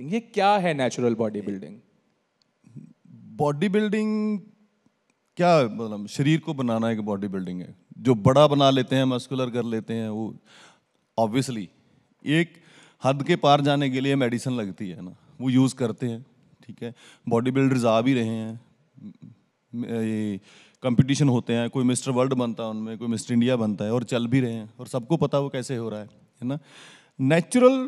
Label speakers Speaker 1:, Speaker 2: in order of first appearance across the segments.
Speaker 1: ये क्या है natural body building body building क्या मतलब शरीर को बनाना एक बॉडी बिल्डिंग है जो बड़ा बना लेते हैं मस्कुलर कर लेते हैं वो ऑब्वियसली एक हद के पार जाने के लिए मेडिसिन लगती है ना वो यूज़ करते हैं ठीक है बॉडी बिल्डर्स आ भी रहे हैं ये कंपटीशन होते हैं कोई मिस्टर वर्ल्ड बनता है उनमें कोई मिस्टर इंडिया बनता है और चल भी रहे हैं और सबको पता वो कैसे हो रहा है है ना नेचुरल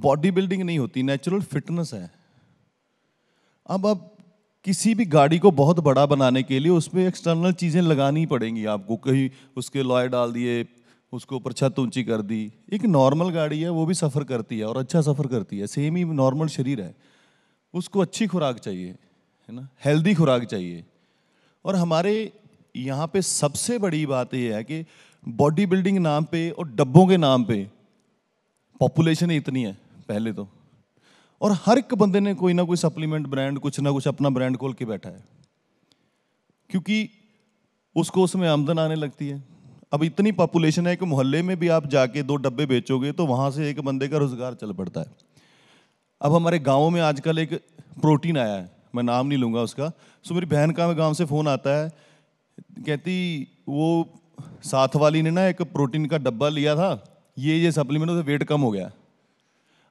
Speaker 1: बॉडी बिल्डिंग नहीं होती नेचुरल फिटनेस है अब आप किसी भी गाड़ी को बहुत बड़ा बनाने के लिए उसमें एक्सटर्नल चीज़ें लगानी पड़ेंगी आपको कहीं उसके लॉय डाल दिए उसको ऊपर छत ऊंची कर दी एक नॉर्मल गाड़ी है वो भी सफ़र करती है और अच्छा सफ़र करती है सेम ही नॉर्मल शरीर है उसको अच्छी खुराक चाहिए है ना हेल्दी खुराक चाहिए और हमारे यहाँ पे सबसे बड़ी बात यह है कि बॉडी बिल्डिंग नाम पे और डब्बों के नाम पे पॉपुलेशन ही इतनी है पहले तो और हर एक बंदे ने कोई ना कोई सप्लीमेंट ब्रांड कुछ ना कुछ अपना ब्रांड खोल के बैठा है क्योंकि उसको उसमें आमदन आने लगती है अब इतनी पॉपुलेशन है कि मोहल्ले में भी आप जाके दो डब्बे बेचोगे तो वहाँ से एक बंदे का रोज़गार चल पड़ता है अब हमारे गाँव में आजकल एक प्रोटीन आया है मैं नाम नहीं लूँगा उसका सो मेरी बहन का गाँव से फ़ोन आता है कहती वो साथ वाली ने ना एक प्रोटीन का डब्बा लिया था ये ये सप्लीमेंट से वेट कम हो गया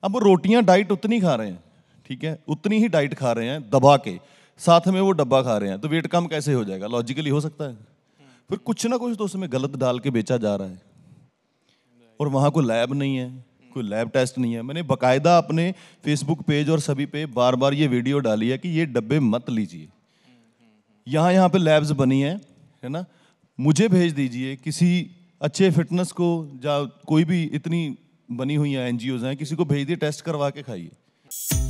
Speaker 1: अब वो रोटियां डाइट उतनी खा रहे हैं ठीक है उतनी ही डाइट खा रहे हैं दबा के साथ में वो डब्बा खा रहे हैं तो वेट कम कैसे हो जाएगा लॉजिकली हो सकता है फिर कुछ ना कुछ तो उसमें गलत डाल के बेचा जा रहा है और वहाँ कोई लैब नहीं है कोई लैब टेस्ट नहीं है मैंने बकायदा अपने फेसबुक पेज और सभी पे बार बार ये वीडियो डाली है कि ये डब्बे मत लीजिए यहाँ यहाँ पे लैब्स बनी हैं है ना मुझे भेज दीजिए किसी अच्छे फिटनेस को या कोई भी इतनी बनी हुई हैं एनजीओज हैं किसी को भेज दिए टेस्ट करवा के खाइए